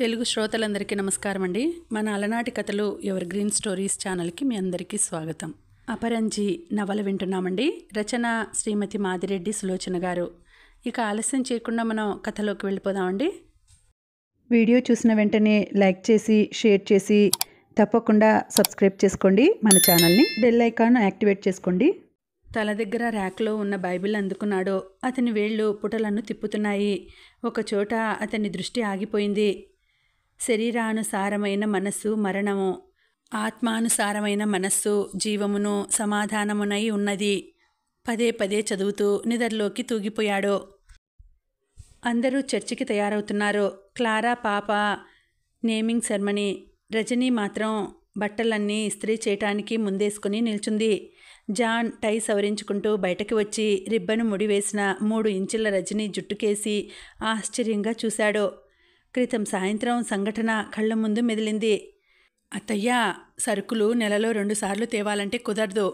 తెలుగు శ్రోతలందరికీ నమస్కారం అండి మన అలనాటి కథలు ఎవర్ గ్రీన్ స్టోరీస్ ఛానల్కి మీ అందరికీ స్వాగతం అపరంజి నవల వింటున్నామండి రచన శ్రీమతి మాదిరెడ్డి సులోచన గారు ఇక ఆలస్యం చేయకుండా మనం కథలోకి వెళ్ళిపోదామండి వీడియో చూసిన వెంటనే లైక్ చేసి షేర్ చేసి తప్పకుండా సబ్స్క్రైబ్ చేసుకోండి మన ఛానల్ని బెల్ ఐకాన్ యాక్టివేట్ చేసుకోండి తల దగ్గర ర్యాక్లో ఉన్న బైబిల్ అందుకున్నాడో అతని వేళ్ళు పుటలను తిప్పుతున్నాయి ఒకచోట అతని దృష్టి ఆగిపోయింది శరీరానుసారమైన మనస్సు మరణము ఆత్మానుసారమైన మనస్సు జీవమును సమాధానమునై ఉన్నది పదే పదే చదువుతూ నిద్రలోకి తూగిపోయాడు అందరూ చర్చికి తయారవుతున్నారు క్లారా పాప నేమింగ్ సెర్మనీ రజనీ మాత్రం బట్టలన్నీ ఇస్త్రీ చేయటానికి ముందేసుకుని నిల్చుంది జాన్ టై సవరించుకుంటూ బయటకు వచ్చి రిబ్బను ముడివేసిన మూడు ఇంచుల రజనీ జుట్టుకేసి ఆశ్చర్యంగా చూశాడు క్రితం సాయంత్రం సంఘటన కళ్ళ ముందు మెదిలింది అత్తయ్య సరుకులు నెలలో రెండుసార్లు తేవాలంటే కుదరదు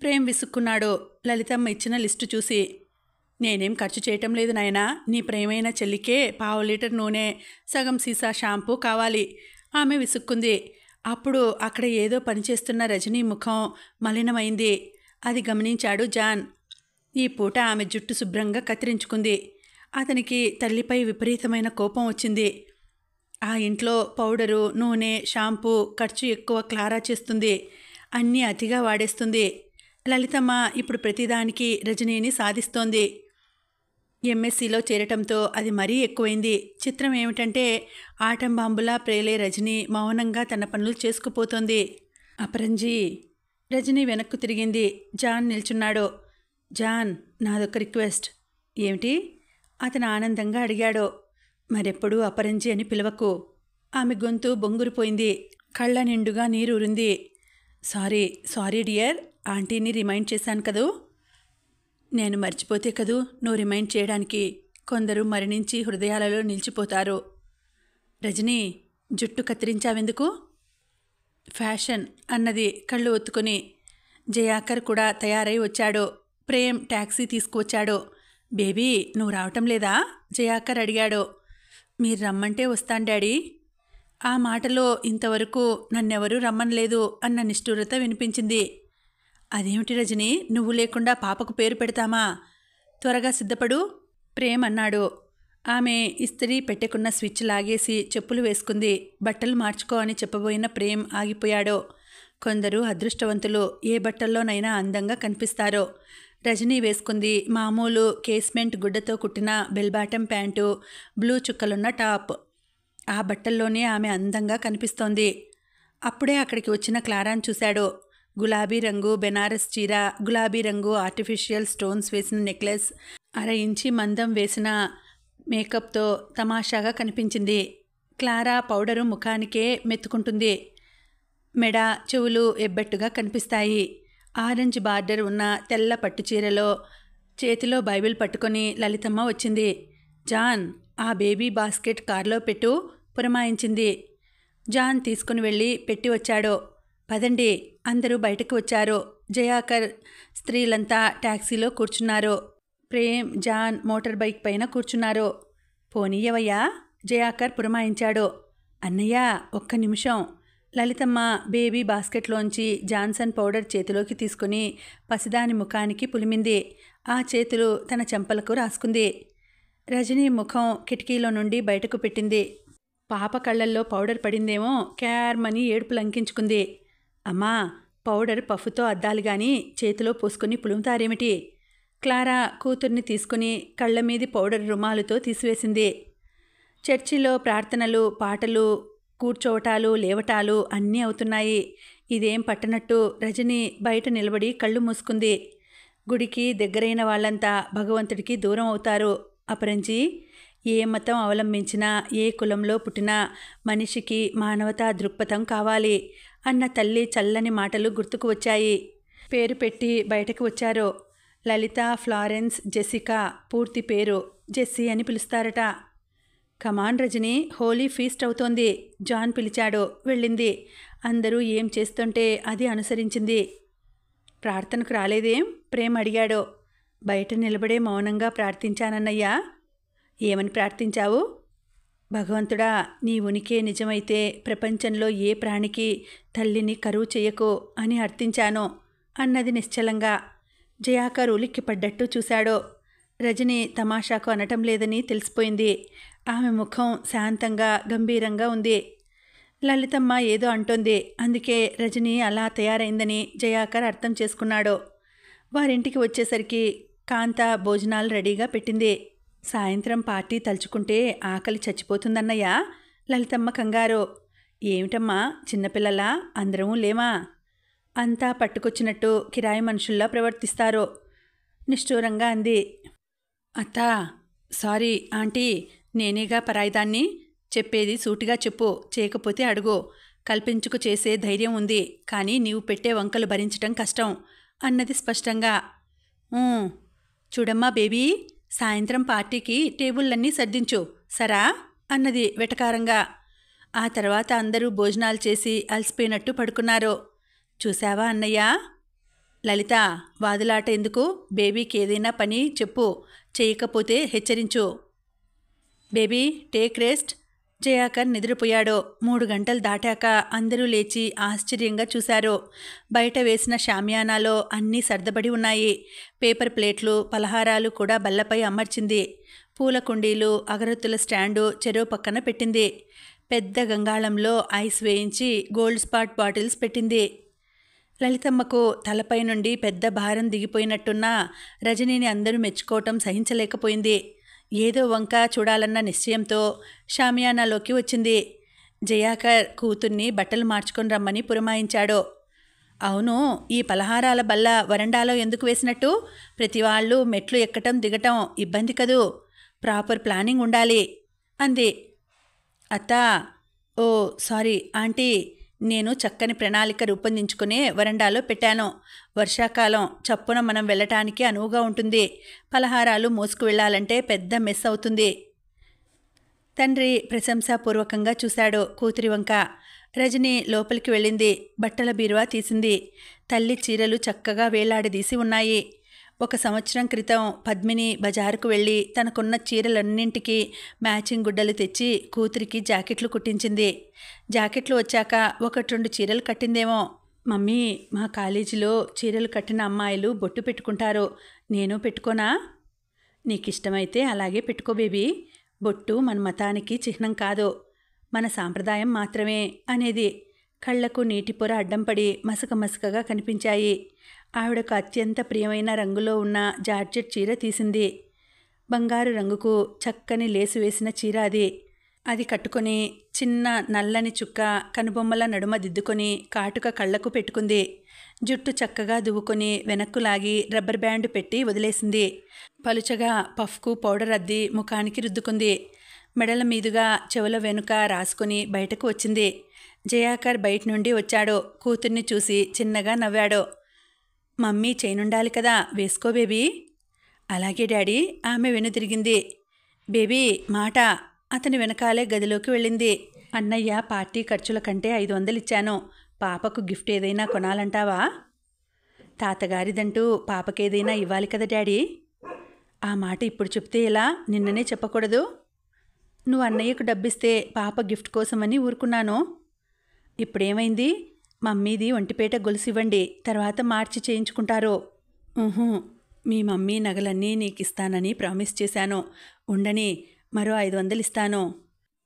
ప్రేమ్ విసుక్కున్నాడు లలితమ్మ ఇచ్చిన లిస్టు చూసి నేనేం ఖర్చు చేయటం లేదు నాయనా నీ ప్రేమైన చెల్లికే పావు లీటర్ నూనె సగం సీసా షాంపూ కావాలి ఆమె విసుక్కుంది అప్పుడు అక్కడ ఏదో పనిచేస్తున్న రజనీ ముఖం మలినమైంది అది గమనించాడు జాన్ ఈ పూట ఆమె జుట్టు శుభ్రంగా కత్తిరించుకుంది అతనికి తల్లిపై విపరీతమైన కోపం వచ్చింది ఆ ఇంట్లో పౌడరు నూనె షాంపూ ఖర్చు ఎక్కువ క్లారా చేస్తుంది అన్నీ అతిగా వాడేస్తుంది లలితమ్మ ఇప్పుడు ప్రతిదానికి రజనీని సాధిస్తోంది ఎంఎస్సిలో చేరటంతో అది మరీ ఎక్కువైంది చిత్రం ఏమిటంటే ఆటం బాంబులా ప్రేలే రజని మౌనంగా తన పనులు చేసుకుపోతోంది అపరంజీ రజని వెనక్కు తిరిగింది జాన్ నిల్చున్నాడు జాన్ నాదొక రిక్వెస్ట్ ఏమిటి అతను ఆనందంగా అడిగాడో మరెప్పుడూ అపరంజి అని పిలవకు ఆమె గొంతు బొంగురిపోయింది కళ్ళ నిండుగా నీరురింది సారీ సారీ డియర్ ఆంటీని రిమైండ్ చేశాను కదూ నేను మర్చిపోతే కదూ నువ్వు రిమైండ్ చేయడానికి కొందరు మరణించి హృదయాలలో నిలిచిపోతారు రజనీ జుట్టు కత్తిరించావెందుకు ఫ్యాషన్ అన్నది కళ్ళు ఒత్తుకొని జయాకర్ కూడా తయారై వచ్చాడు ప్రేమ్ ట్యాక్సీ తీసుకువచ్చాడు బేబీ నువ్వు రావటం లేదా జయాకర్ అడిగాడు మీరు రమ్మంటే వస్తాను డాడీ ఆ మాటలో ఇంతవరకు నన్నెవరూ రమ్మనలేదు అన్న నిష్ఠూరత వినిపించింది అదేమిటి రజని నువ్వు లేకుండా పాపకు పేరు పెడతామా త్వరగా సిద్ధపడు ప్రేమ్ అన్నాడు ఆమె ఇస్త్రీ పెట్టకున్న స్విచ్ లాగేసి చెప్పులు వేసుకుంది బట్టలు మార్చుకో అని చెప్పబోయిన ప్రేమ్ ఆగిపోయాడు కొందరు అదృష్టవంతులు ఏ బట్టల్లోనైనా అందంగా కనిపిస్తారో రజనీ వేసుకుంది మామూలు కేస్మెంట్ గుడ్డతో కుట్టిన బెల్బాటం ప్యాంటు బ్లూ చుక్కలున్న టాప్ ఆ బట్టల్లోనే ఆమె అందంగా కనిపిస్తోంది అప్పుడే అక్కడికి వచ్చిన క్లారాన్ చూశాడు గులాబీ రంగు బెనారస్ చీర గులాబీ రంగు ఆర్టిఫిషియల్ స్టోన్స్ వేసిన నెక్లెస్ అర ఇంచి మందం వేసిన మేకప్తో తమాషాగా కనిపించింది క్లారా పౌడరు ముఖానికే మెత్తుకుంటుంది మెడ చెవులు ఎబ్బెట్టుగా కనిపిస్తాయి ఆరెంజ్ బార్డర్ ఉన్న తెల్ల పట్టు చీరలో చేతిలో బైబిల్ పట్టుకొని లలితమ్మ వచ్చింది జాన్ ఆ బేబీ బాస్కెట్ కారులో పెట్టు పురమాయించింది జాన్ తీసుకుని వెళ్ళి పెట్టి వచ్చాడు పదండి అందరూ బయటకు వచ్చారు జయాకర్ స్త్రీలంతా ట్యాక్సీలో కూర్చున్నారు ప్రేమ్ జాన్ మోటార్ బైక్ పైన కూర్చున్నారు పోనీయవయ్యా జయాకర్ పురమాయించాడు అన్నయ్య ఒక్క నిమిషం లలితమ్మ బేబీ బాస్కెట్లోంచి జాన్సన్ పౌడర్ చేతిలోకి తీసుకుని పసిదాని ముఖానికి పులిమింది ఆ చేతులు తన చెంపలకు రాసుకుంది రజనీ ముఖం కిటికీలో నుండి బయటకు పెట్టింది పాప కళ్ళల్లో పౌడర్ పడిందేమో క్యార్మని ఏడుపు లంకించుకుంది అమ్మా పౌడర్ పఫ్తో అద్దాలు గాని చేతిలో పోసుకుని పులుముతారేమిటి క్లారా కూతుర్ని తీసుకుని కళ్ళ పౌడర్ రుమాలుతో తీసివేసింది చర్చిలో ప్రార్థనలు పాటలు కూర్చోవటాలు లేవటాలు అన్నీ అవుతున్నాయి ఇదేం పట్టనట్టు రజని బయట నిలబడి కళ్ళు మూసుకుంది గుడికి దగ్గరైన వాళ్ళంతా భగవంతుడికి దూరం అవుతారు అపరంజి ఏ మతం అవలంబించినా ఏ కులంలో పుట్టినా మనిషికి మానవతా దృక్పథం కావాలి అన్న తల్లి చల్లని మాటలు గుర్తుకు వచ్చాయి పేరు పెట్టి బయటకు వచ్చారు లలిత ఫ్లారెన్స్ జెసికా పూర్తి పేరు జెస్సీ అని పిలుస్తారట కమాన్ రజని హోలీ ఫీస్ట్ అవుతోంది జాన్ పిలిచాడు వెళ్ళింది అందరూ ఏం చేస్తుంటే అది అనుసరించింది ప్రార్థనకు రాలేదేం ప్రేమ అడిగాడు బయట నిలబడే మౌనంగా ప్రార్థించానన్నయ్యా ఏమని ప్రార్థించావు భగవంతుడా నీ ఉనికి నిజమైతే ప్రపంచంలో ఏ ప్రాణికి తల్లిని కరువు చేయకు అని అర్థించాను అన్నది నిశ్చలంగా ఉలిక్కిపడ్డట్టు చూశాడు రజని తమాషాకు అనటం లేదని తెలిసిపోయింది ఆమె ముఖం శాంతంగా గంభీరంగా ఉంది లలితమ్మ ఏదో అంటోంది అందుకే రజని అలా తయారైందని జయాకర్ అర్థం చేసుకున్నాడు వారింటికి వచ్చేసరికి కాంత భోజనాలు రెడీగా పెట్టింది సాయంత్రం పార్టీ తలుచుకుంటే ఆకలి చచ్చిపోతుందన్నయ్య లలితమ్మ కంగారు ఏమిటమ్మా చిన్నపిల్లలా అందరము లేమా అంతా పట్టుకొచ్చినట్టు కిరాయి మనుషుల్లా ప్రవర్తిస్తారు నిష్ఠూరంగా అంది అత్తా సారీ ఆంటీ నేనేగా పరాయిదాన్ని చెప్పేది సూటిగా చెప్పు చేయకపోతే అడుగు కల్పించుకు చేసే ధైర్యం ఉంది కానీ నీవు పెట్టే వంకలు భరించటం కష్టం అన్నది స్పష్టంగా చూడమ్మా బేబీ సాయంత్రం పార్టీకి టేబుళ్ళన్నీ సర్దించు సరా అన్నది వెటకారంగా ఆ తర్వాత అందరూ భోజనాలు చేసి అలసిపోయినట్టు పడుకున్నారు చూశావా అన్నయ్య లలిత వాదులాట ఎందుకు బేబీకి ఏదైనా పని చెప్పు చేయకపోతే హెచ్చరించు బేబీ టేక్ రెస్ట్ జయాకర్ నిద్రపోయాడు మూడు గంటలు దాటాక అందరూ లేచి ఆశ్చర్యంగా చూశారు బయట వేసిన షామియానాలో అన్నీ సర్దబడి ఉన్నాయి పేపర్ ప్లేట్లు పలహారాలు కూడా బల్లపై అమర్చింది పూల కుండీలు అగరత్తుల స్టాండు చెరువు పక్కన పెట్టింది పెద్ద గంగాళంలో ఐస్ వేయించి గోల్డ్ స్పాట్ బాటిల్స్ పెట్టింది లలితమ్మకు తలపై నుండి పెద్ద భారం దిగిపోయినట్టున్నా రజనీని అందరూ మెచ్చుకోవటం సహించలేకపోయింది ఏదో వంక చూడాలన్న నిశ్చయంతో షామియానాలోకి వచ్చింది జయాకర్ కూతుర్ని బట్టలు మార్చుకొని రమ్మని పురమాయించాడు అవును ఈ పలహారాల బల్ల వరండాలో ఎందుకు వేసినట్టు ప్రతి వాళ్ళు మెట్లు ఎక్కటం దిగటం ఇబ్బంది కదూ ప్రాపర్ ప్లానింగ్ ఉండాలి అంది అత్త ఓ సారీ ఆంటీ నేను చక్కని ప్రణాళిక రూపొందించుకునే వరండాలో పెట్టాను వర్షాకాలం చప్పున మనం వెళ్ళటానికి అనువుగా ఉంటుంది పలహారాలు మోసుకు వెళ్ళాలంటే పెద్ద మెస్ అవుతుంది తండ్రి ప్రశంసాపూర్వకంగా చూశాడు కూతురి వంక రజని లోపలికి వెళ్ళింది బట్టల బీరువా తీసింది తల్లి చీరలు చక్కగా వేలాడదీసి ఉన్నాయి ఒక సంవత్సరం క్రితం పద్మిని బజారుకు వెళ్ళి తనకున్న చీరలన్నింటికి మ్యాచింగ్ గుడ్డలు తెచ్చి కూతురికి జాకెట్లు కుట్టించింది జాకెట్లు వచ్చాక ఒకటి రెండు చీరలు కట్టిందేమో మమ్మీ మా కాలేజీలో చీరలు కట్టిన అమ్మాయిలు బొట్టు పెట్టుకుంటారు నేను పెట్టుకోనా నీకు ఇష్టమైతే అలాగే పెట్టుకో బేబీ బొట్టు మన మతానికి చిహ్నం కాదు మన సాంప్రదాయం మాత్రమే అనేది కళ్లకు నీటి పొర అడ్డంపడి మసక మసకగా కనిపించాయి ఆవిడకు అత్యంత ప్రియమైన రంగులో ఉన్న జార్జెట్ చీర తీసింది బంగారు రంగుకు చక్కని లేసు వేసిన చీర అది అది కట్టుకొని చిన్న నల్లని చుక్క కనుబొమ్మల నడుమ దిద్దుకొని కాటుక కళ్ళకు పెట్టుకుంది జుట్టు చక్కగా దువ్వుకొని వెనక్కు లాగి రబ్బర్ బ్యాండ్ పెట్టి వదిలేసింది పలుచగా పఫ్కు పౌడర్ అద్ది ముఖానికి రుద్దుకుంది మెడల మీదుగా చెవుల వెనుక రాసుకుని బయటకు వచ్చింది జయాకర్ బయట నుండి వచ్చాడు కూతుర్ని చూసి చిన్నగా నవ్వాడు మమ్మీ చేయనుండాలి కదా వేసుకో బేబీ అలాగే డాడీ ఆమె వెనుదిరిగింది బేబీ మాట అతని వెనకాలే గదిలోకి వెళ్ళింది అన్నయ్య పార్టీ ఖర్చుల కంటే ఐదు వందలు ఇచ్చాను పాపకు గిఫ్ట్ ఏదైనా కొనాలంటావా తాతగారిదంటూ పాపకేదైనా ఇవ్వాలి కదా డాడీ ఆ మాట ఇప్పుడు చెప్తే ఎలా నిన్ననే చెప్పకూడదు నువ్వు అన్నయ్యకు డబ్బిస్తే పాప గిఫ్ట్ కోసమని ఊరుకున్నాను ఇప్పుడేమైంది మమ్మీది ఒంటిపేట గొలుసివ్వండి తర్వాత మార్చి చేయించుకుంటారు మీ మమ్మీ నగలన్నీ నీకు ఇస్తానని ప్రామిస్ చేశాను ఉండని మరో ఐదు వందలు ఇస్తాను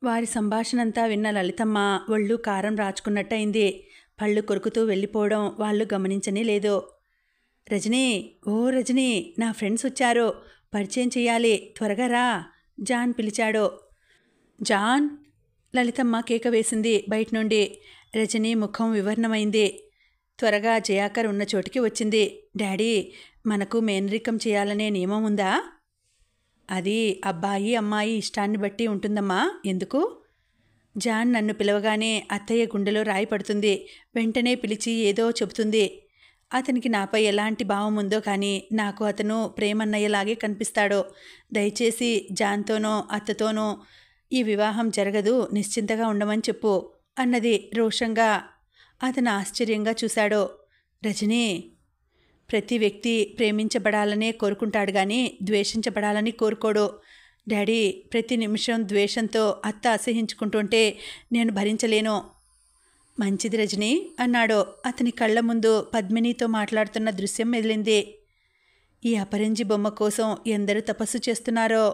వారి సంభాషణంతా విన్న లలితమ్మ ఒళ్ళు కారం రాచుకున్నట్టయింది పళ్ళు కొరుకుతూ వెళ్ళిపోవడం వాళ్ళు గమనించనే లేదు రజనీ ఓ రజనీ నా ఫ్రెండ్స్ వచ్చారు పరిచయం చేయాలి త్వరగా రా జాన్ పిలిచాడు జాన్ లలితమ్మ కేక వేసింది బయట నుండి రజని ముఖం వివర్ణమైంది త్వరగా జయాకర్ ఉన్న చోటికి వచ్చింది డాడీ మనకు మేనరికం చేయాలనే నియమం ఉందా అది అబ్బాయి అమ్మాయి ఇష్టాన్ని బట్టి ఉంటుందమ్మా ఎందుకు జాన్ నన్ను పిలవగానే అత్తయ్య గుండెలో రాయి పడుతుంది వెంటనే పిలిచి ఏదో చెబుతుంది అతనికి నాపై ఎలాంటి భావం ఉందో కానీ నాకు అతను ప్రేమన్నయ్యలాగే కనిపిస్తాడో దయచేసి జాన్తోనో అత్తతోనో ఈ వివాహం జరగదు నిశ్చింతగా ఉండమని చెప్పు అన్నది రోషంగా అతను ఆశ్చర్యంగా చూశాడు రజనీ ప్రతి వ్యక్తి ప్రేమించబడాలనే కోరుకుంటాడు కానీ ద్వేషించబడాలని కోరుకోడు డాడీ ప్రతి నిమిషం ద్వేషంతో అత్త అసహించుకుంటుంటే నేను భరించలేను మంచిది రజనీ అన్నాడు అతని కళ్ళ ముందు పద్మినితో మాట్లాడుతున్న దృశ్యం మెదిలింది ఈ అపరంజి బొమ్మ కోసం ఎందరు తపస్సు చేస్తున్నారో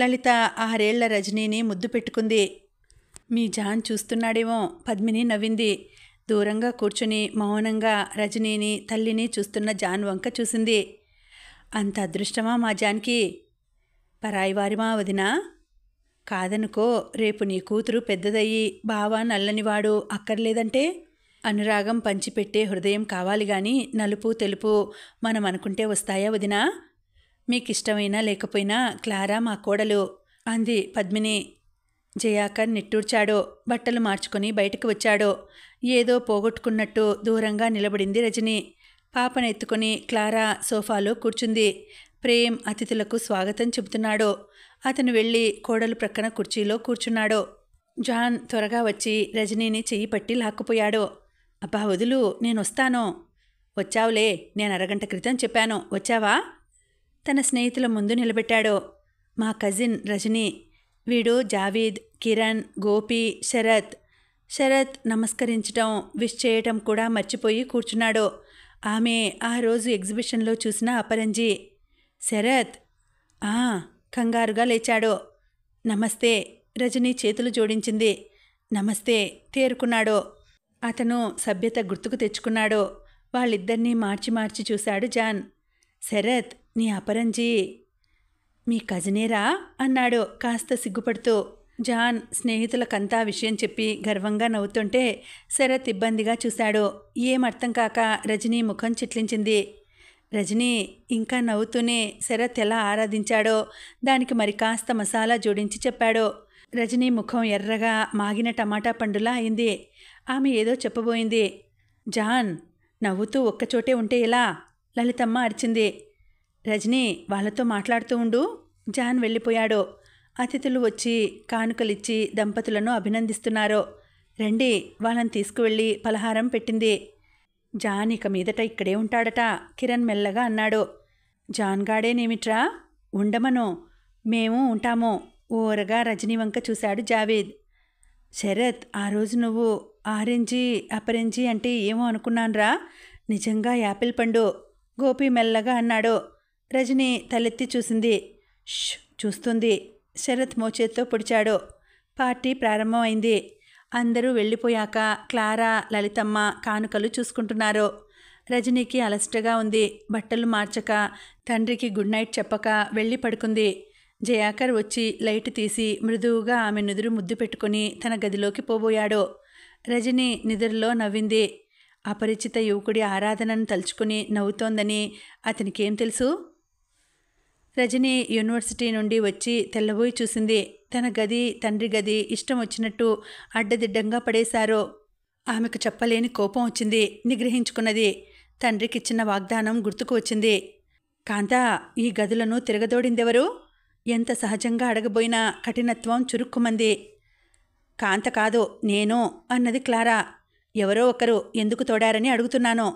లలిత ఆరేళ్ల రజనీని ముద్దు పెట్టుకుంది మీ జాన్ చూస్తున్నాడేమో పద్మిని నవ్వింది దూరంగా కూర్చుని మౌనంగా రజనీని తల్లిని చూస్తున్న జాన్ వంక చూసింది అంత అదృష్టమా మా జాన్కి పరాయివారిమా వదిన కాదనుకో రేపు నీ కూతురు పెద్దదయ్యి బావా నల్లనివాడు అక్కర్లేదంటే అనురాగం పంచిపెట్టే హృదయం కావాలి గాని నలుపు తెలుపు మనం అనుకుంటే వస్తాయా వదినా మీకిష్టమైనా లేకపోయినా క్లారా మా కోడలు అంది పద్మిని జయాకర్ నిట్టూర్చాడో బట్టలు మార్చుకొని బయటకు వచ్చాడో ఏదో పోగొట్టుకున్నట్టు దూరంగా నిలబడింది రజని పాపనెత్తుకుని క్లారా సోఫాలో కూర్చుంది ప్రేమ్ అతిథులకు స్వాగతం చెబుతున్నాడో అతను వెళ్ళి కోడలు ప్రక్కన కుర్చీలో కూర్చున్నాడో జాన్ త్వరగా వచ్చి రజనీని చెయ్యి పట్టి లాక్కుపోయాడు అబ్బా వదులు నేను వస్తాను వచ్చావులే నేను అరగంట క్రితం చెప్పాను వచ్చావా తన స్నేహితుల ముందు నిలబెట్టాడో మా కజిన్ రజనీ వీడు జావీద్ కిరణ్ గోపి శరత్ శరత్ నమస్కరించడం విష్ చేయటం కూడా మర్చిపోయి కూర్చున్నాడు ఆమె ఆ రోజు ఎగ్జిబిషన్లో చూసిన అపరంజి శరత్ ఆ కంగారుగా లేచాడు నమస్తే రజని చేతులు జోడించింది నమస్తే తేరుకున్నాడు అతను సభ్యత గుర్తుకు తెచ్చుకున్నాడు వాళ్ళిద్దరినీ మార్చి మార్చి చూశాడు జాన్ శరత్ నీ అపరంజీ మీ కజినేరా అన్నాడు కాస్త సిగ్గుపడుతూ జాన్ స్నేహితులకంతా విషయం చెప్పి గర్వంగా నవ్వుతుంటే శరత్ ఇబ్బందిగా చూశాడు ఏమర్థం కాక రజనీ ముఖం చిట్లించింది రజనీ ఇంకా నవ్వుతూనే శరత్ ఎలా ఆరాధించాడో దానికి మరి కాస్త మసాలా జోడించి చెప్పాడు రజనీ ముఖం ఎర్రగా మాగిన టమాటా పండులా అయింది ఆమె ఏదో చెప్పబోయింది జాన్ నవ్వుతూ ఒక్కచోటే ఉంటే ఎలా లలితమ్మ అరిచింది రజనీ వాళ్ళతో మాట్లాడుతూ ఉండు జాన్ వెళ్ళిపోయాడో అతిథులు వచ్చి కానుకలిచ్చి దంపతులను అభినందిస్తున్నారో రండి వాళ్ళని తీసుకువెళ్ళి పలహారం పెట్టింది జాన్ ఇక మీదట ఇక్కడే ఉంటాడట కిరణ్ మెల్లగా అన్నాడు జాన్గాడే నేమిట్రా ఉండమను మేము ఉంటాము ఓరగా రజనీ వంక చూశాడు జావేద్ శరత్ ఆ రోజు నువ్వు ఆరెంజి అపరెంజి అంటే ఏమో అనుకున్నాన్రా నిజంగా యాపిల్ పండు గోపి మెల్లగా అన్నాడు రజని తలెత్తి చూసింది చూస్తుంది శరత్ మోచేత్తో పొడిచాడు పార్టీ ప్రారంభమైంది అందరూ వెళ్ళిపోయాక క్లారా లలితమ్మ కానుకలు చూసుకుంటున్నారు రజనీకి అలసటగా ఉంది బట్టలు మార్చక తండ్రికి గుడ్ నైట్ చెప్పక వెళ్ళి పడుకుంది జయాకర్ వచ్చి లైట్ తీసి మృదువుగా ఆమె నుదురు ముద్దు పెట్టుకుని తన గదిలోకి పోబోయాడు రజని నిద్రలో నవ్వింది అపరిచిత యువకుడి ఆరాధనను తలుచుకుని నవ్వుతోందని అతనికేం తెలుసు రజని యూనివర్సిటీ నుండి వచ్చి తెల్లబోయి చూసింది తన గది తండ్రి గది ఇష్టం వచ్చినట్టు అడ్డదిడ్డంగా పడేశారో ఆమెకు చెప్పలేని కోపం వచ్చింది నిగ్రహించుకున్నది తండ్రికిచ్చిన వాగ్దానం గుర్తుకు వచ్చింది కాంతా ఈ గదులను తిరగదోడిందెవరు ఎంత సహజంగా అడగబోయినా కఠినత్వం చురుక్కుమంది కాంత కాదు నేను అన్నది క్లారా ఎవరో ఒకరు ఎందుకు తోడారని అడుగుతున్నాను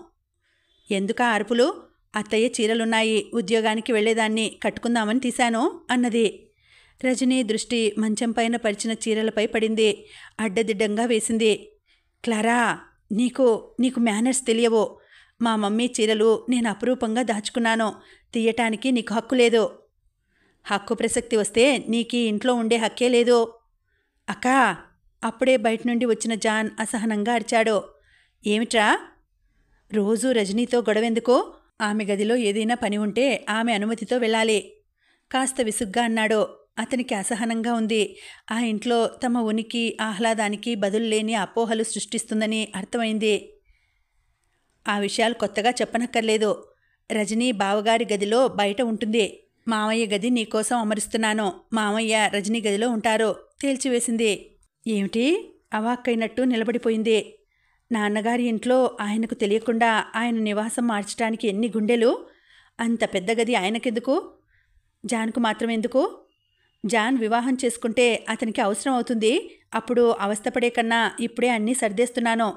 ఎందుక అరుపులు అత్తయ్య చీరలున్నాయి ఉద్యోగానికి వెళ్ళేదాన్ని కట్టుకుందామని తీశాను అన్నది రజనీ దృష్టి మంచం పైన పరిచిన చీరలపై పడింది అడ్డదిడ్డంగా వేసింది క్లారా నీకు నీకు మేనర్స్ తెలియవు మా మమ్మీ చీరలు నేను అపురూపంగా దాచుకున్నాను తీయటానికి నీకు హక్కు లేదు హక్కు ప్రసక్తి వస్తే నీకు ఇంట్లో ఉండే హక్కే లేదు అక్కా అప్పుడే బయట నుండి వచ్చిన జాన్ అసహనంగా అరిచాడు ఏమిట్రా రోజూ రజనీతో గొడవెందుకో ఆమె గదిలో ఏదైనా పని ఉంటే ఆమె అనుమతితో వెళ్ళాలి కాస్త విసుగ్గా అన్నాడు అతనికి అసహనంగా ఉంది ఆ ఇంట్లో తమ ఉనికి ఆహ్లాదానికి లేని అపోహలు సృష్టిస్తుందని అర్థమైంది ఆ విషయాలు కొత్తగా చెప్పనక్కర్లేదు రజనీ బావగారి గదిలో బయట ఉంటుంది మామయ్య గది నీకోసం అమరుస్తున్నాను మామయ్య రజనీ గదిలో ఉంటారు తేల్చివేసింది ఏమిటి అవాక్కైనట్టు నిలబడిపోయింది నాన్నగారి ఇంట్లో ఆయనకు తెలియకుండా ఆయన నివాసం మార్చడానికి ఎన్ని గుండెలు అంత పెద్ద గది ఆయనకెందుకు జాన్కు మాత్రం ఎందుకు జాన్ వివాహం చేసుకుంటే అతనికి అవసరం అవుతుంది అప్పుడు అవస్థపడే కన్నా ఇప్పుడే అన్నీ సర్దేస్తున్నాను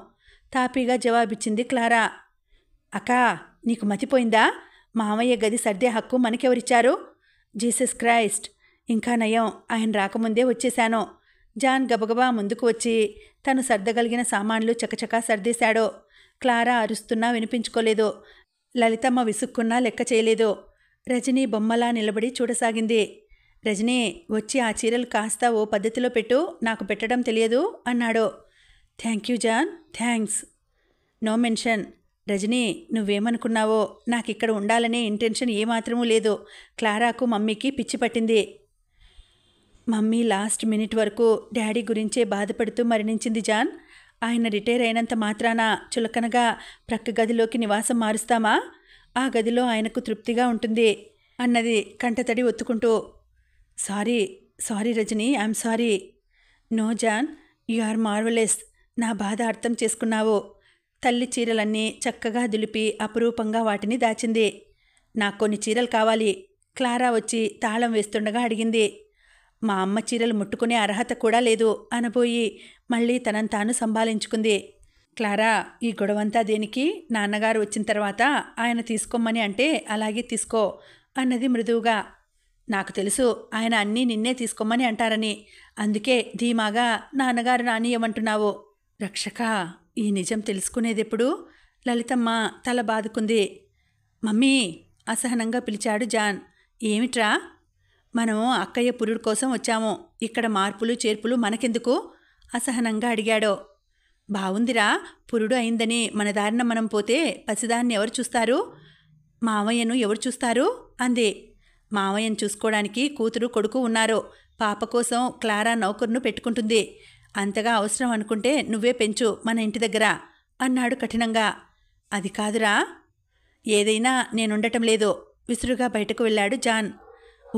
తాపీగా జవాబిచ్చింది క్లారా అకా నీకు మతిపోయిందా మామయ్య గది సర్దే హక్కు మనకెవరిచ్చారు జీసస్ క్రైస్ట్ ఇంకా నయం ఆయన రాకముందే వచ్చేశాను జాన్ గబగబా ముందుకు వచ్చి తను సర్దగలిగిన సామాన్లు చకచకా సర్దేశాడో క్లారా అరుస్తున్నా వినిపించుకోలేదు లలితమ్మ విసుక్కున్నా లెక్క చేయలేదు రజనీ బొమ్మలా నిలబడి చూడసాగింది రజనీ వచ్చి ఆ చీరలు కాస్త ఓ పద్ధతిలో పెట్టు నాకు పెట్టడం తెలియదు అన్నాడు thank you John thanks no mention Rajani నువ్వేమనుకున్నావో నాకిక్కడ ఉండాలనే ఇంటెన్షన్ ఏమాత్రమూ లేదు క్లారాకు మమ్మీకి పిచ్చి పట్టింది మమ్మీ లాస్ట్ మినిట్ వరకు డాడీ గురించే బాధపడుతూ మరణించింది జాన్ ఆయన రిటైర్ అయినంత మాత్రాన చులకనగా ప్రక్క గదిలోకి నివాసం మారుస్తామా ఆ గదిలో ఆయనకు తృప్తిగా ఉంటుంది అన్నది కంటతడి ఒత్తుకుంటూ sorry sorry Rajani I'm sorry no John you are marvellous నా బాధ అర్థం చేసుకున్నావు తల్లి చీరలన్నీ చక్కగా దులిపి అపురూపంగా వాటిని దాచింది నాకు కొన్ని చీరలు కావాలి క్లారా వచ్చి తాళం వేస్తుండగా అడిగింది మా అమ్మ చీరలు ముట్టుకునే అర్హత కూడా లేదు అనబోయి మళ్ళీ తనను తాను సంభాలించుకుంది క్లారా ఈ గొడవంతా దేనికి నాన్నగారు వచ్చిన తర్వాత ఆయన తీసుకోమని అంటే అలాగే తీసుకో అన్నది మృదువుగా నాకు తెలుసు ఆయన అన్నీ నిన్నే తీసుకోమని అంటారని అందుకే ధీమాగా నాన్నగారు నానీయమంటున్నావు రక్షక ఈ నిజం తెలుసుకునేదెప్పుడు లలితమ్మ తల బాదుకుంది మమ్మీ అసహనంగా పిలిచాడు జాన్ ఏమిట్రా మనం అక్కయ్య పురుడు కోసం వచ్చాము ఇక్కడ మార్పులు చేర్పులు మనకెందుకు అసహనంగా అడిగాడో బావుందిరా పురుడు అయిందని మన దారిన మనం పోతే పసిదాన్ని ఎవరు చూస్తారు మావయ్యను ఎవరు చూస్తారు అంది మావయ్యను చూసుకోవడానికి కూతురు కొడుకు ఉన్నారు పాప కోసం క్లారా నౌకర్ను పెట్టుకుంటుంది అంతగా అవసరం అనుకుంటే నువ్వే పెంచు మన ఇంటి దగ్గర అన్నాడు కఠినంగా అది కాదురా ఏదైనా నేనుండటం లేదు విసురుగా బయటకు వెళ్ళాడు జాన్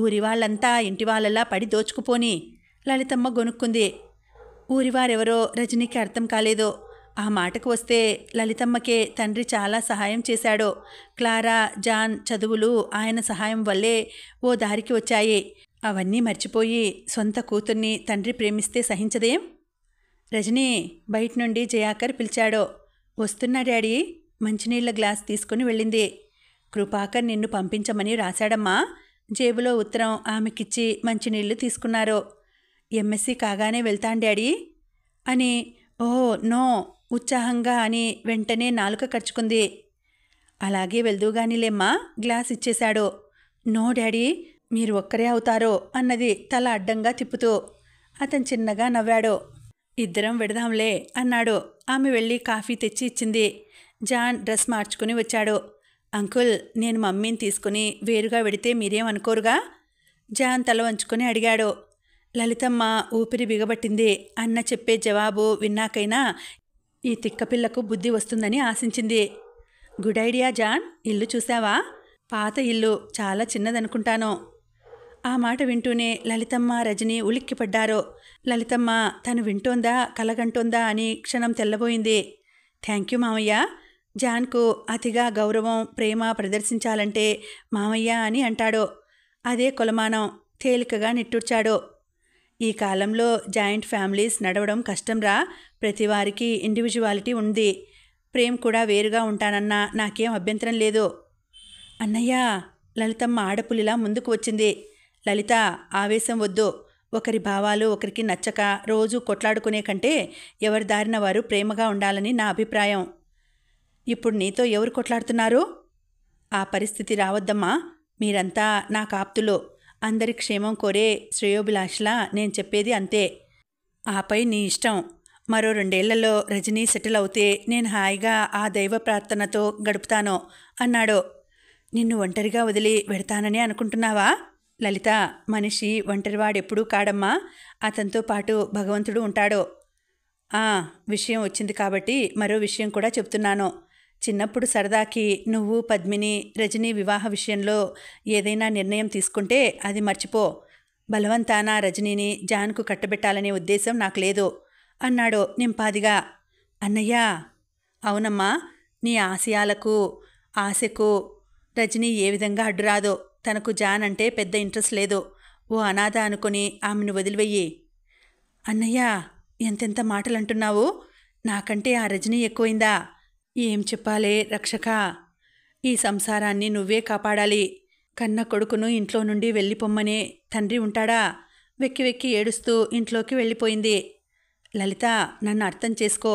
ఊరి వాళ్ళంతా ఇంటి వాళ్ళలా పడి దోచుకుపోని లలితమ్మ గొనుక్కుంది ఊరివారెవరో రజనీకి అర్థం కాలేదో ఆ మాటకు వస్తే లలితమ్మకే తండ్రి చాలా సహాయం చేశాడో క్లారా జాన్ చదువులు ఆయన సహాయం వల్లే ఓ దారికి వచ్చాయి అవన్నీ మర్చిపోయి సొంత కూతుర్ని తండ్రి ప్రేమిస్తే సహించదేం రజనీ బయట నుండి జయాకర్ పిలిచాడో వస్తున్నా డాడీ మంచినీళ్ళ గ్లాస్ తీసుకుని వెళ్ళింది కృపాకర్ నిన్ను పంపించమని రాశాడమ్మా జేబులో ఉత్తరం ఆమెకిచ్చి మంచినీళ్ళు తీసుకున్నారు ఎంఎస్సి కాగానే వెళ్తాం డాడీ అని ఓ నో ఉత్సాహంగా అని వెంటనే నాలుక కరుచుకుంది అలాగే వెళ్దూగానిలేమ్మా గ్లాస్ ఇచ్చేశాడు నో డాడీ మీరు ఒక్కరే అవుతారో అన్నది తల అడ్డంగా తిప్పుతూ అతను చిన్నగా నవ్వాడు ఇద్దరం విడదాంలే అన్నాడు ఆమె వెళ్ళి కాఫీ తెచ్చి ఇచ్చింది జాన్ డ్రెస్ మార్చుకుని వచ్చాడు అంకుల్ నేను మమ్మీని తీసుకుని వేరుగా వెడితే మీరేమనుకోరుగా జాన్ తల వంచుకొని అడిగాడు లలితమ్మ ఊపిరి బిగబట్టింది అన్న చెప్పే జవాబు విన్నాకైనా ఈ తిక్కపిల్లకు బుద్ధి వస్తుందని ఆశించింది గుడ్ ఐడియా జాన్ ఇల్లు చూసావా పాత ఇల్లు చాలా చిన్నదనుకుంటాను ఆ మాట వింటూనే లలితమ్మ రజని ఉలిక్కిపడ్డారు లలితమ్మ తను వింటోందా కలగంటోందా అని క్షణం తెల్లబోయింది థ్యాంక్ యూ మామయ్య జాన్కు అతిగా గౌరవం ప్రేమ ప్రదర్శించాలంటే మామయ్య అని అంటాడో అదే కులమానం తేలికగా నిట్టూర్చాడో ఈ కాలంలో జాయింట్ ఫ్యామిలీస్ నడవడం కష్టంరా ప్రతివారికి ఇండివిజువాలిటీ ఉంది ప్రేమ్ కూడా వేరుగా ఉంటానన్నా నాకేం అభ్యంతరం లేదు అన్నయ్య లలితమ్మ ఆడపులిలా ముందుకు వచ్చింది లలిత ఆవేశం వద్దు ఒకరి భావాలు ఒకరికి నచ్చక రోజు కొట్లాడుకునే కంటే ఎవరి దారిన వారు ప్రేమగా ఉండాలని నా అభిప్రాయం ఇప్పుడు నీతో ఎవరు కొట్లాడుతున్నారు ఆ పరిస్థితి రావద్దమ్మా మీరంతా నా కాప్తులో అందరి క్షేమం కోరే శ్రేయోభిలాషలా నేను చెప్పేది అంతే ఆపై నీ ఇష్టం మరో రెండేళ్లలో రజనీ సెటిల్ అవుతే నేను హాయిగా ఆ దైవ ప్రార్థనతో గడుపుతాను అన్నాడు నిన్ను ఒంటరిగా వదిలి వెడతానని అనుకుంటున్నావా లలిత మనిషి ఒంటరివాడెప్పుడూ కాడమ్మా అతనితో పాటు భగవంతుడు ఉంటాడు విషయం వచ్చింది కాబట్టి మరో విషయం కూడా చెప్తున్నాను చిన్నప్పుడు సరదాకి నువ్వు పద్మిని రజనీ వివాహ విషయంలో ఏదైనా నిర్ణయం తీసుకుంటే అది మర్చిపో బలవంతాన రజనీని జాన్కు కట్టబెట్టాలనే ఉద్దేశం నాకు లేదు అన్నాడు నింపాదిగా అన్నయ్య అవునమ్మా నీ ఆశయాలకు ఆశకు రజనీ ఏ విధంగా అడ్డురాదో తనకు జాన్ అంటే పెద్ద ఇంట్రెస్ట్ లేదు ఓ అనాథ అనుకుని ఆమెను వదిలివెయ్యి అన్నయ్య ఎంతెంత మాటలంటున్నావు నాకంటే ఆ రజనీ ఎక్కువైందా ఏం చెప్పాలే రక్షక ఈ సంసారాన్ని నువ్వే కాపాడాలి కన్న కొడుకును ఇంట్లో నుండి వెళ్ళిపోమ్మనే తండ్రి ఉంటాడా వెక్కి వెక్కి ఏడుస్తూ ఇంట్లోకి వెళ్ళిపోయింది లలిత నన్ను అర్థం చేసుకో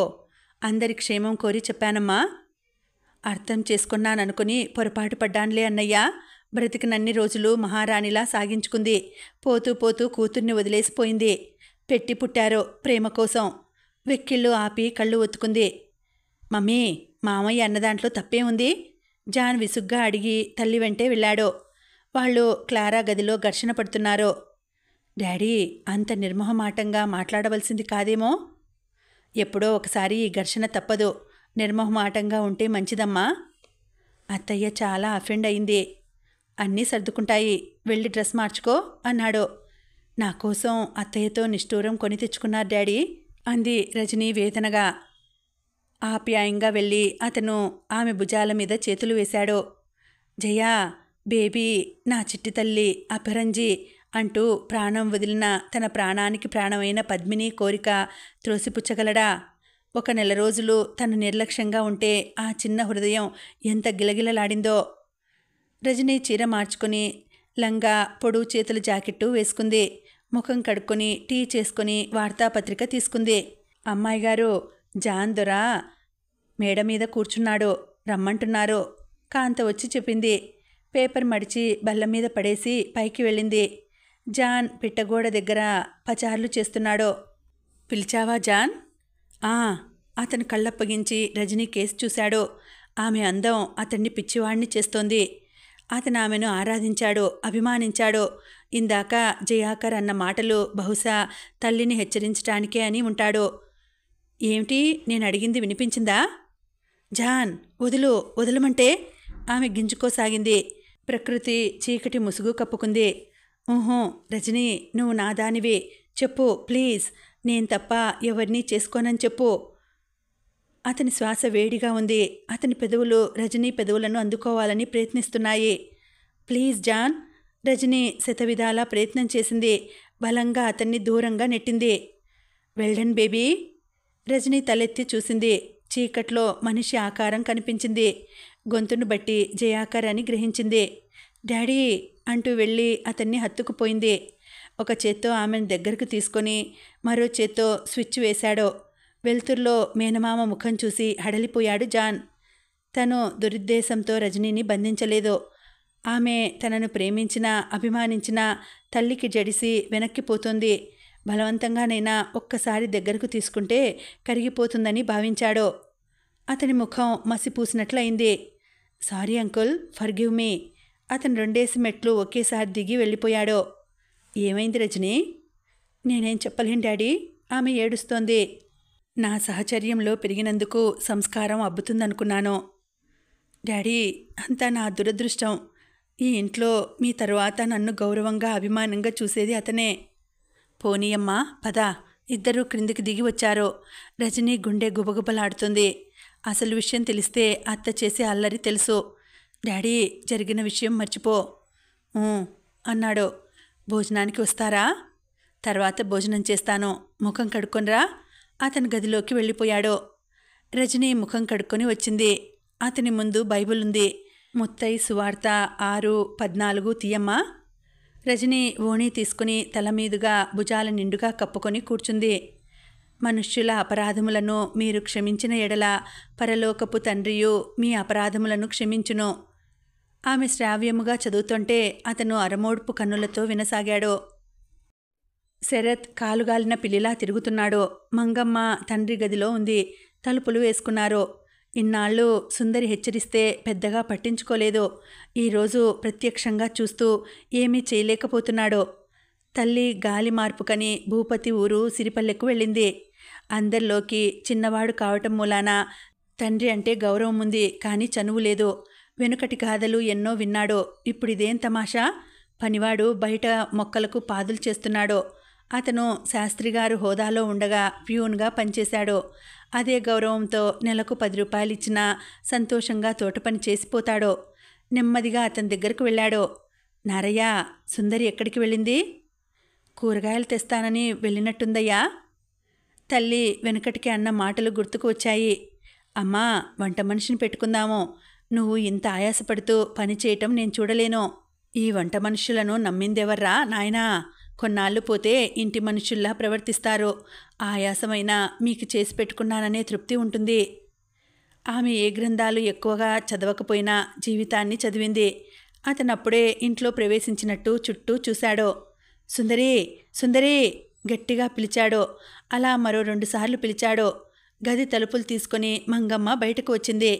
అందరి క్షేమం కోరి చెప్పానమ్మా అర్థం చేసుకున్నాననుకుని పొరపాటు పడ్డానులే అన్నయ్య బ్రతికినన్ని రోజులు మహారాణిలా సాగించుకుంది పోతూ పోతూ కూతుర్ని వదిలేసిపోయింది పెట్టి పుట్టారో ప్రేమ కోసం వెక్కిళ్ళు ఆపి కళ్ళు ఒత్తుకుంది మమ్మీ మామయ్య అన్న దాంట్లో తప్పే ఉంది జాన్ విసుగ్గా అడిగి తల్లి వెంటే వెళ్ళాడో వాళ్ళు క్లారా గదిలో ఘర్షణ పడుతున్నారో డాడీ అంత నిర్మోహమాటంగా మాట్లాడవలసింది కాదేమో ఎప్పుడో ఒకసారి ఈ ఘర్షణ తప్పదు నిర్మోహమాటంగా ఉంటే మంచిదమ్మా అత్తయ్య చాలా అఫెండ్ అయింది అన్నీ సర్దుకుంటాయి వెళ్ళి డ్రెస్ మార్చుకో అన్నాడు నా కోసం అత్తయ్యతో నిష్ఠూరం కొని తెచ్చుకున్నారు డాడీ అంది రజనీ వేదనగా ఆప్యాయంగా వెళ్ళి అతను ఆమె భుజాల మీద చేతులు వేశాడు జయా బేబీ నా చిట్టి తల్లి అపరంజి అంటూ ప్రాణం వదిలిన తన ప్రాణానికి ప్రాణమైన పద్మిని కోరిక త్రోసిపుచ్చగలడా ఒక నెల రోజులు తను నిర్లక్ష్యంగా ఉంటే ఆ చిన్న హృదయం ఎంత గిలగిలలాడిందో రజనీ చీర మార్చుకుని లంగా పొడు చేతుల జాకెట్టు వేసుకుంది ముఖం కడుక్కొని టీ చేసుకొని వార్తాపత్రిక తీసుకుంది అమ్మాయి గారు జాందురా మేడ మీద కూర్చున్నాడు రమ్మంటున్నారు కాంత వచ్చి చెప్పింది పేపర్ మడిచి బల్ల మీద పడేసి పైకి వెళ్ళింది జాన్ పిట్టగోడ దగ్గర పచార్లు చేస్తున్నాడు పిలిచావా జాన్ ఆ అతను కళ్ళప్పగించి రజనీ కేసు చూశాడు ఆమె అందం అతన్ని పిచ్చివాణ్ణి చేస్తోంది అతను ఆమెను ఆరాధించాడు అభిమానించాడు ఇందాక జయాకర్ అన్న మాటలు బహుశా తల్లిని హెచ్చరించటానికే అని ఉంటాడు ఏమిటి నేను అడిగింది వినిపించిందా జాన్ వదులు వదలమంటే ఆమె గింజుకోసాగింది ప్రకృతి చీకటి ముసుగు కప్పుకుంది ఊహో రజనీ నువ్వు నా దానివి చెప్పు ప్లీజ్ నేను తప్ప ఎవరినీ చేసుకోనని చెప్పు అతని శ్వాస వేడిగా ఉంది అతని పెదవులు రజనీ పెదవులను అందుకోవాలని ప్రయత్నిస్తున్నాయి ప్లీజ్ జాన్ రజనీ శతవిధాలా ప్రయత్నం చేసింది బలంగా అతన్ని దూరంగా నెట్టింది వెల్డన్ బేబీ రజని తలెత్తి చూసింది చీకట్లో మనిషి ఆకారం కనిపించింది గొంతును బట్టి జయాకారాన్ని గ్రహించింది డాడీ అంటూ వెళ్ళి అతన్ని హత్తుకుపోయింది ఒక చేత్తో ఆమెను దగ్గరకు తీసుకొని మరో చేత్తో స్విచ్ వేశాడు వెలుతుర్లో మేనమామ ముఖం చూసి హడలిపోయాడు జాన్ తను దురుద్దేశంతో రజనీని బంధించలేదు ఆమె తనను ప్రేమించినా అభిమానించినా తల్లికి జడిసి వెనక్కిపోతుంది బలవంతంగానైనా ఒక్కసారి దగ్గరకు తీసుకుంటే కరిగిపోతుందని భావించాడో అతని ముఖం మసిపూసినట్లయింది సారీ అంకుల్ ఫర్గివ్ మీ అతను రెండేసి మెట్లు ఒకేసారి దిగి వెళ్ళిపోయాడో ఏమైంది రజని నేనేం చెప్పలేను డాడీ ఆమె ఏడుస్తోంది నా సహచర్యంలో పెరిగినందుకు సంస్కారం అబ్బుతుందనుకున్నాను డాడీ అంతా నా దురదృష్టం ఈ ఇంట్లో మీ తరువాత నన్ను గౌరవంగా అభిమానంగా చూసేది అతనే పోనీయమ్మా పద ఇద్దరూ క్రిందికి దిగి వచ్చారో రజనీ గుండె గుబగుబలాడుతుంది అసలు విషయం తెలిస్తే అత్త చేసే అల్లరి తెలుసు డాడీ జరిగిన విషయం మర్చిపో అన్నాడు భోజనానికి వస్తారా తర్వాత భోజనం చేస్తాను ముఖం కడుక్కొనిరా అతని గదిలోకి వెళ్ళిపోయాడు రజనీ ముఖం కడుక్కొని వచ్చింది అతని ముందు బైబిల్ ఉంది ముత్తై సువార్త ఆరు పద్నాలుగు తీయమ్మా రజని ఓణి తీసుకుని తల మీదుగా భుజాల నిండుగా కప్పుకొని కూర్చుంది మనుష్యుల అపరాధములను మీరు క్షమించిన ఎడల పరలోకపు తండ్రియు మీ అపరాధములను క్షమించును ఆమె శ్రావ్యముగా చదువుతుంటే అతను అరమోడ్పు కన్నులతో వినసాగాడు శరత్ కాలుగాలిన పిల్లిలా తిరుగుతున్నాడు మంగమ్మ తండ్రి గదిలో ఉంది తలుపులు వేసుకున్నారు ఇన్నాళ్ళు సుందరి హెచ్చరిస్తే పెద్దగా పట్టించుకోలేదో ఈరోజు ప్రత్యక్షంగా చూస్తూ ఏమీ చేయలేకపోతున్నాడో తల్లి గాలి మార్పుకని భూపతి ఊరు సిరిపల్లెకు వెళ్ళింది అందరిలోకి చిన్నవాడు కావటం మూలాన తండ్రి అంటే గౌరవం ఉంది కానీ చనువు లేదు వెనుకటి గాథలు ఎన్నో విన్నాడో ఇప్పుడు ఇదేం తమాషా పనివాడు బయట మొక్కలకు పాదులు చేస్తున్నాడో అతను శాస్త్రిగారు హోదాలో ఉండగా ప్యూన్గా పనిచేశాడు అదే గౌరవంతో నెలకు పది రూపాయలు ఇచ్చినా సంతోషంగా తోట పని చేసిపోతాడో నెమ్మదిగా అతని దగ్గరకు వెళ్ళాడో నారయ్య సుందరి ఎక్కడికి వెళ్ళింది కూరగాయలు తెస్తానని వెళ్ళినట్టుందయ్యా తల్లి వెనకటికి అన్న మాటలు గుర్తుకు వచ్చాయి అమ్మా వంట మనిషిని పెట్టుకుందాము నువ్వు ఇంత ఆయాసపడుతూ పని చేయటం నేను చూడలేను ఈ వంట మనుషులను నమ్మిందెవర్రా నాయనా కొన్నాళ్ళు పోతే ఇంటి మనుషుల్లా ప్రవర్తిస్తారు ఆయాసమైనా మీకు చేసి పెట్టుకున్నాననే తృప్తి ఉంటుంది ఆమె ఏ గ్రంథాలు ఎక్కువగా చదవకపోయినా జీవితాన్ని చదివింది అతనప్పుడే ఇంట్లో ప్రవేశించినట్టు చుట్టూ చూశాడు సుందరి సుందరి గట్టిగా పిలిచాడో అలా మరో రెండుసార్లు పిలిచాడో గది తలుపులు తీసుకొని మంగమ్మ బయటకు వచ్చింది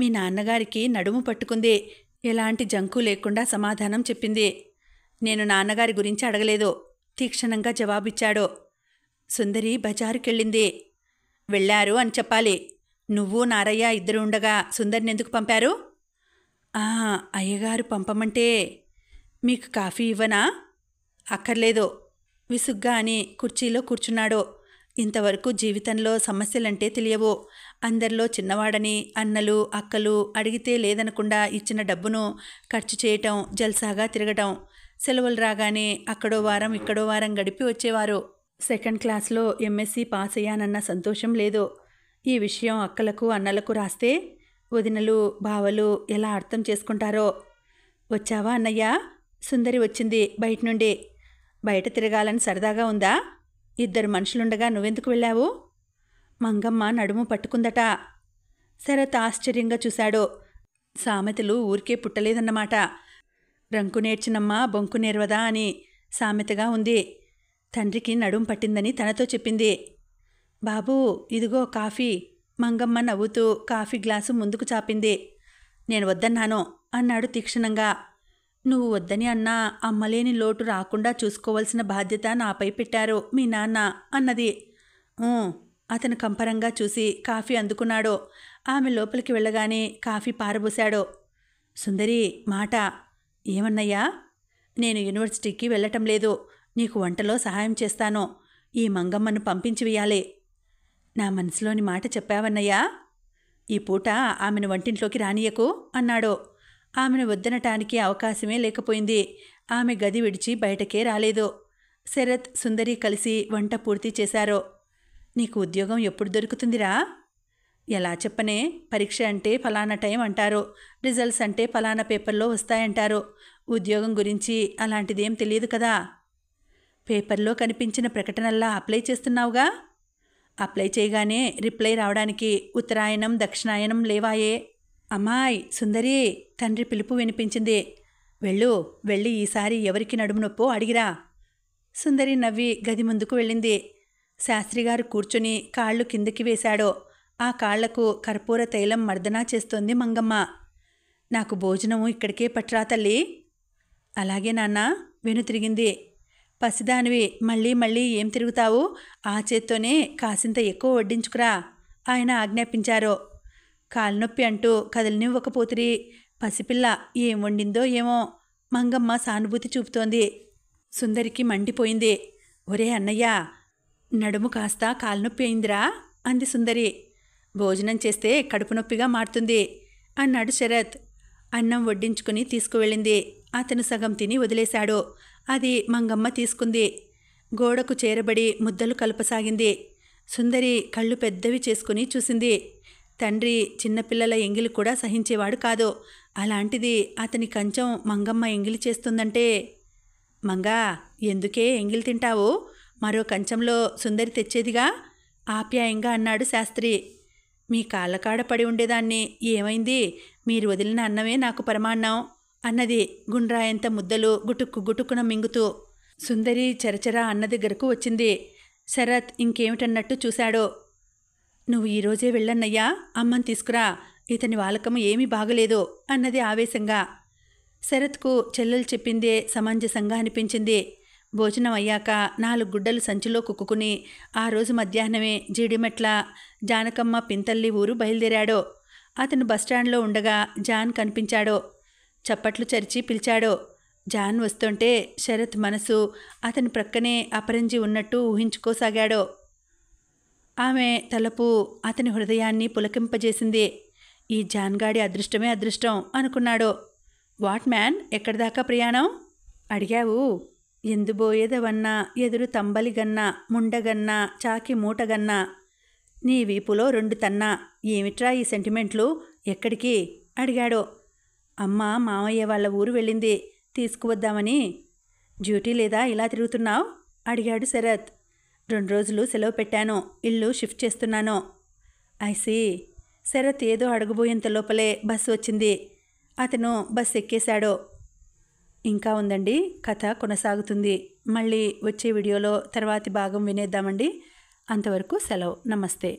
మీ నాన్నగారికి నడుము పట్టుకుంది ఎలాంటి జంకు లేకుండా సమాధానం చెప్పింది నేను నాన్నగారి గురించి అడగలేదు తీక్షణంగా జవాబిచ్చాడో సుందరి బజారుకెళ్ళింది వెళ్ళారు అని చెప్పాలి నువ్వు నారయ్య ఇద్దరు ఉండగా సుందరిని ఎందుకు పంపారు అయ్యగారు పంపమంటే మీకు కాఫీ ఇవ్వనా అక్కర్లేదు విసుగ్గా అని కుర్చీలో కూర్చున్నాడు ఇంతవరకు జీవితంలో సమస్యలంటే తెలియవు అందరిలో చిన్నవాడని అన్నలు అక్కలు అడిగితే లేదనకుండా ఇచ్చిన డబ్బును ఖర్చు చేయటం జల్సాగా తిరగటం సెలవులు రాగానే అక్కడో వారం ఇక్కడో వారం గడిపి వచ్చేవారు సెకండ్ క్లాస్లో ఎంఎస్సి పాస్ అయ్యానన్న సంతోషం లేదు ఈ విషయం అక్కలకు అన్నలకు రాస్తే వదినలు బావలు ఎలా అర్థం చేసుకుంటారో వచ్చావా అన్నయ్య సుందరి వచ్చింది బయట నుండి బయట తిరగాలని సరదాగా ఉందా ఇద్దరు మనుషులుండగా నువ్వెందుకు వెళ్ళావు మంగమ్మ నడుము పట్టుకుందట శరత్ ఆశ్చర్యంగా చూశాడు సామెతలు ఊరికే పుట్టలేదన్నమాట రంకు నేర్చినమ్మా బొంకు నేర్వదా అని సామెతగా ఉంది తండ్రికి నడుం పట్టిందని తనతో చెప్పింది బాబు ఇదిగో కాఫీ మంగమ్మ నవ్వుతూ కాఫీ గ్లాసు ముందుకు చాపింది నేను వద్దన్నాను అన్నాడు తీక్షణంగా నువ్వు వద్దని అన్నా అమ్మలేని లోటు రాకుండా చూసుకోవాల్సిన బాధ్యత నాపై పెట్టారు మీ నాన్న అన్నది అతను కంపరంగా చూసి కాఫీ అందుకున్నాడు ఆమె లోపలికి వెళ్ళగానే కాఫీ పారబోశాడు సుందరి మాట ఏమన్నయ్యా నేను యూనివర్సిటీకి వెళ్ళటం లేదు నీకు వంటలో సహాయం చేస్తాను ఈ మంగమ్మను పంపించి వేయాలి నా మనసులోని మాట చెప్పావన్నయ్యా ఈ పూట ఆమెను వంటింట్లోకి రానియకు అన్నాడు ఆమెను వద్దనటానికి అవకాశమే లేకపోయింది ఆమె గది విడిచి బయటకే రాలేదు శరత్ సుందరి కలిసి వంట పూర్తి చేశారు నీకు ఉద్యోగం ఎప్పుడు దొరుకుతుందిరా ఎలా చెప్పనే పరీక్ష అంటే ఫలానా టైం అంటారు రిజల్ట్స్ అంటే ఫలానా పేపర్లో వస్తాయంటారు ఉద్యోగం గురించి అలాంటిదేం తెలియదు కదా పేపర్లో కనిపించిన ప్రకటనల్లా అప్లై చేస్తున్నావుగా అప్లై చేయగానే రిప్లై రావడానికి ఉత్తరాయణం దక్షిణాయనం లేవాయే అమ్మాయ్ సుందరి తండ్రి పిలుపు వినిపించింది వెళ్ళు వెళ్ళి ఈసారి ఎవరికి నడుము నొప్పో అడిగిరా సుందరి నవ్వి గది ముందుకు వెళ్ళింది శాస్త్రిగారు కూర్చుని కాళ్ళు కిందకి వేశాడో ఆ కాళ్లకు కర్పూర తైలం మర్దనా చేస్తోంది మంగమ్మ నాకు భోజనము ఇక్కడికే పట్రా తల్లి అలాగే నాన్న తిరిగింది పసిదానివి మళ్ళీ మళ్ళీ ఏం తిరుగుతావు ఆ చేత్తోనే కాసింత ఎక్కువ వడ్డించుకురా ఆయన ఆజ్ఞాపించారు కాలునొప్పి అంటూ ఒక పోతిరి పసిపిల్ల ఏం వండిందో ఏమో మంగమ్మ సానుభూతి చూపుతోంది సుందరికి మండిపోయింది ఒరే అన్నయ్య నడుము కాస్త కాలునొప్పి అయిందిరా అంది సుందరి భోజనం చేస్తే కడుపు నొప్పిగా మారుతుంది అన్నాడు శరత్ అన్నం వడ్డించుకుని తీసుకువెళ్ళింది అతను సగం తిని వదిలేశాడు అది మంగమ్మ తీసుకుంది గోడకు చేరబడి ముద్దలు కలపసాగింది సుందరి కళ్ళు పెద్దవి చేసుకుని చూసింది తండ్రి చిన్నపిల్లల ఎంగిలి కూడా సహించేవాడు కాదు అలాంటిది అతని కంచం మంగమ్మ ఎంగిలి చేస్తుందంటే మంగా ఎందుకే ఎంగిలి తింటావు మరో కంచంలో సుందరి తెచ్చేదిగా ఆప్యాయంగా అన్నాడు శాస్త్రి మీ కాళ్ళకాడ పడి ఉండేదాన్ని ఏమైంది మీరు వదిలిన అన్నమే నాకు పరమాన్నం అన్నది గుండ్రాయంత ముద్దలు గుటుక్కు గుటుక్కున మింగుతూ సుందరి చరచరా అన్న దగ్గరకు వచ్చింది శరత్ ఇంకేమిటన్నట్టు చూశాడు నువ్వు ఈరోజే వెళ్ళన్నయ్యా అమ్మని తీసుకురా ఇతని వాలకం ఏమీ బాగలేదు అన్నది ఆవేశంగా శరత్కు చెల్లెలు చెప్పిందే సమంజసంగా అనిపించింది భోజనం అయ్యాక నాలుగు గుడ్డలు సంచిలో కుక్కుని ఆ రోజు మధ్యాహ్నమే జీడిమెట్ల జానకమ్మ పింతల్లి ఊరు బయలుదేరాడు అతను బస్టాండ్లో ఉండగా జాన్ కనిపించాడు చప్పట్లు చరిచి పిలిచాడో జాన్ వస్తుంటే శరత్ మనసు అతని ప్రక్కనే అపరంజి ఉన్నట్టు ఊహించుకోసాగాడో ఆమె తలపు అతని హృదయాన్ని పులకింపజేసింది ఈ జాన్గాడి అదృష్టమే అదృష్టం అనుకున్నాడు వాట్ మ్యాన్ ఎక్కడిదాకా ప్రయాణం అడిగావు ఎందుబోయేదవన్నా ఎదురు తంబలిగన్నా ముండగన్నా చాకి మూటగన్నా నీ వీపులో రెండు తన్నా ఏమిట్రా ఈ సెంటిమెంట్లు ఎక్కడికి అడిగాడో అమ్మ మామయ్య వాళ్ళ ఊరు వెళ్ళింది తీసుకువద్దామని డ్యూటీ లేదా ఇలా తిరుగుతున్నావు అడిగాడు శరత్ రెండు రోజులు సెలవు పెట్టాను ఇల్లు షిఫ్ట్ చేస్తున్నాను ఐసీ శరత్ ఏదో అడుగుబోయేంత లోపలే బస్సు వచ్చింది అతను బస్ ఎక్కేశాడు ఇంకా ఉందండి కథ కొనసాగుతుంది మళ్ళీ వచ్చే వీడియోలో తర్వాతి భాగం వినేద్దామండి అంతవరకు సెలవు నమస్తే